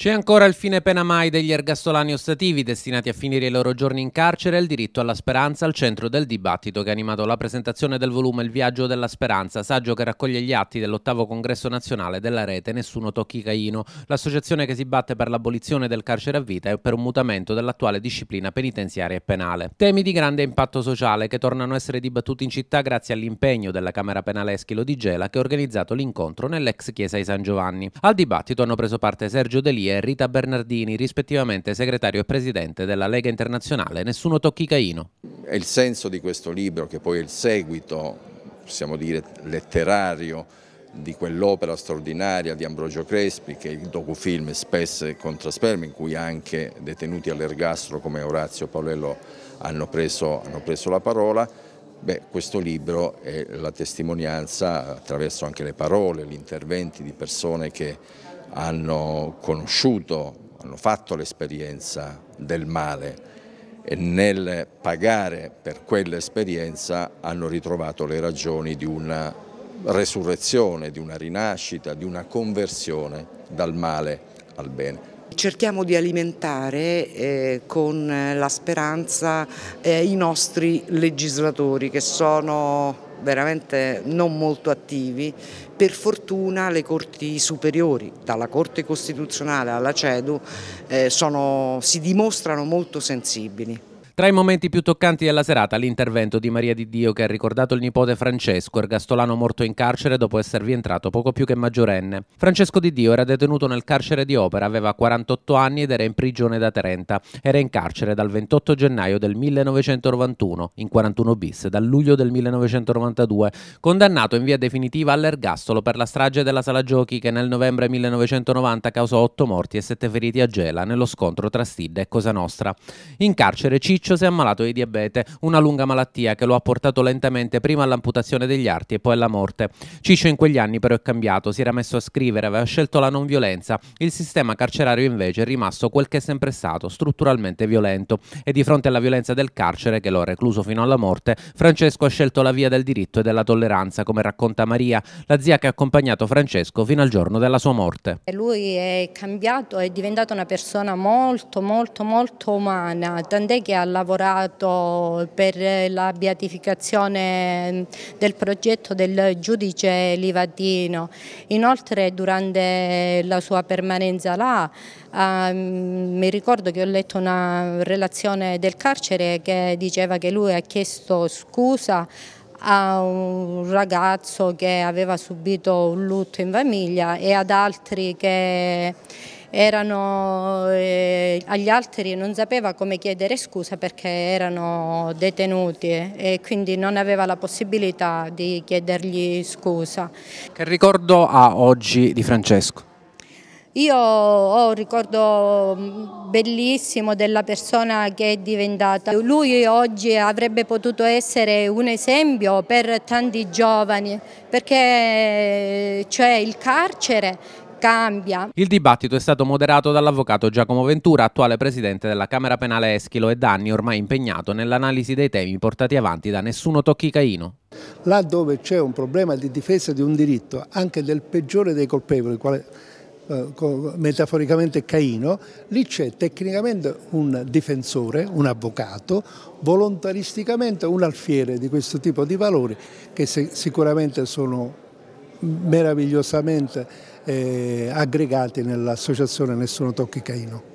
C'è ancora il fine pena mai degli ergastolani ostativi destinati a finire i loro giorni in carcere e il diritto alla speranza al centro del dibattito che ha animato la presentazione del volume Il viaggio della speranza, saggio che raccoglie gli atti dell'ottavo congresso nazionale della rete Nessuno tocchi Caino, l'associazione che si batte per l'abolizione del carcere a vita e per un mutamento dell'attuale disciplina penitenziaria e penale. Temi di grande impatto sociale che tornano a essere dibattuti in città grazie all'impegno della Camera Penale Eschilo di Gela che ha organizzato l'incontro nell'ex chiesa di San Giovanni. Al dibattito hanno preso parte Sergio Delia e Rita Bernardini, rispettivamente segretario e presidente della Lega Internazionale Nessuno Tocchi Caino. È il senso di questo libro, che poi è il seguito, possiamo dire, letterario di quell'opera straordinaria di Ambrogio Crespi, che è il docufilm Spesse contro Sperme, in cui anche detenuti all'ergastro come Orazio Paolello hanno preso, hanno preso la parola. Beh, questo libro è la testimonianza attraverso anche le parole, gli interventi di persone che hanno conosciuto, hanno fatto l'esperienza del male e nel pagare per quell'esperienza hanno ritrovato le ragioni di una resurrezione, di una rinascita, di una conversione dal male al bene. Cerchiamo di alimentare eh, con la speranza eh, i nostri legislatori che sono veramente non molto attivi, per fortuna le corti superiori, dalla Corte Costituzionale alla CEDU, eh, sono, si dimostrano molto sensibili. Tra i momenti più toccanti della serata, l'intervento di Maria di Dio che ha ricordato il nipote Francesco, ergastolano morto in carcere dopo esservi entrato poco più che maggiorenne. Francesco di Dio era detenuto nel carcere di Opera, aveva 48 anni ed era in prigione da 30. Era in carcere dal 28 gennaio del 1991, in 41 bis, dal luglio del 1992, condannato in via definitiva all'ergastolo per la strage della sala giochi che nel novembre 1990 causò 8 morti e 7 feriti a Gela nello scontro tra Stidda e Cosa Nostra. In carcere Ciccio Ciccio si è ammalato di diabete, una lunga malattia che lo ha portato lentamente prima all'amputazione degli arti e poi alla morte. Ciccio in quegli anni però è cambiato, si era messo a scrivere, aveva scelto la non violenza. Il sistema carcerario invece è rimasto quel che è sempre stato, strutturalmente violento. E di fronte alla violenza del carcere, che lo ha recluso fino alla morte, Francesco ha scelto la via del diritto e della tolleranza, come racconta Maria, la zia che ha accompagnato Francesco fino al giorno della sua morte. Lui è cambiato, è diventato una persona molto, molto, molto umana, tant'è che ha lavorato per la beatificazione del progetto del giudice Livadino. Inoltre durante la sua permanenza là Uh, mi ricordo che ho letto una relazione del carcere che diceva che lui ha chiesto scusa a un ragazzo che aveva subito un lutto in famiglia e ad altri che erano eh, agli altri non sapeva come chiedere scusa perché erano detenuti eh, e quindi non aveva la possibilità di chiedergli scusa. Che ricordo ha oggi di Francesco? Io ho un ricordo mm, bellissimo della persona che è diventata. Lui oggi avrebbe potuto essere un esempio per tanti giovani, perché eh, cioè, il carcere cambia. Il dibattito è stato moderato dall'avvocato Giacomo Ventura, attuale presidente della Camera Penale Eschilo e da anni ormai impegnato nell'analisi dei temi portati avanti da Nessuno Tocchi Caino. Là dove c'è un problema di difesa di un diritto, anche del peggiore dei colpevoli, quale eh, metaforicamente Caino, lì c'è tecnicamente un difensore, un avvocato, volontaristicamente un alfiere di questo tipo di valori che sicuramente sono meravigliosamente eh, aggregati nell'associazione Nessuno Tocchi Caino.